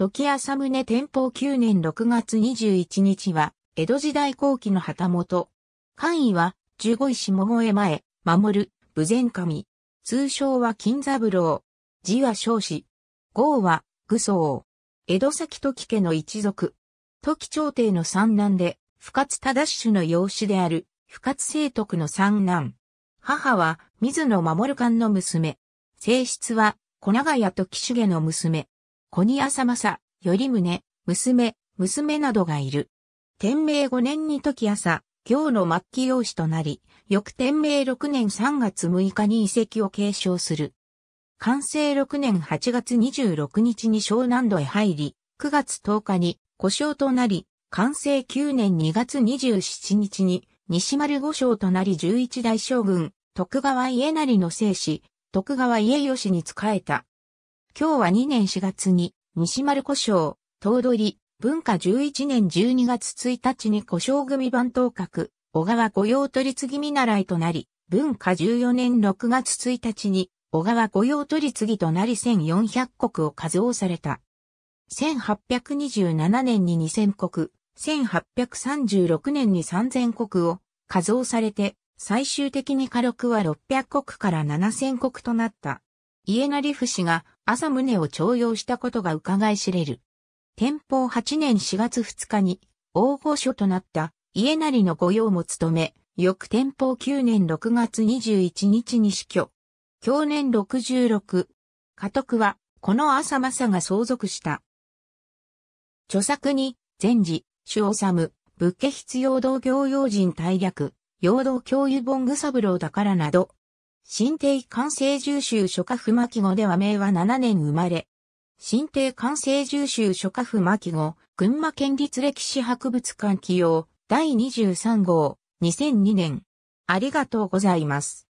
時朝宗天保9年6月21日は、江戸時代後期の旗本。官位は、十五石桃江前、守る、武前神。通称は金三郎。字は少子。号は、愚僧。江戸崎時家の一族。時朝廷の三男で、深津忠主の養子である、深津聖徳の三男。母は、水野守官の娘。性質は、小長屋時家の娘。小に浅正、頼宗、娘、娘などがいる。天明5年に時朝、行の末期養子となり、翌天明6年3月6日に遺跡を継承する。完成6年8月26日に湘南土へ入り、9月10日に故障となり、完成9年2月27日に西丸五将となり11代将軍、徳川家成の生死、徳川家吉に仕えた。今日は2年4月に、西丸古生、東取、文化11年12月1日に古生組番頭閣、小川御用取次見習いとなり、文化14年6月1日に、小川御用取次となり1400国を数をされた。1827年に2000国、1836年に3000国を数をされて、最終的に火力は600国から7000国となった。家成不氏が朝宗を徴用したことが伺い知れる。天保8年4月2日に、大御所となった家成の御用も務め、翌天保9年6月21日に死去。去年66。家督は、この朝政が相続した。著作に、善治、主治、仏家必要道行用人大略、陽道教諭本具三郎だからなど、新帝完成重州諸家府巻後では明和7年生まれ。新帝完成重州諸家府巻後、群馬県立歴史博物館起用、第23号、2002年。ありがとうございます。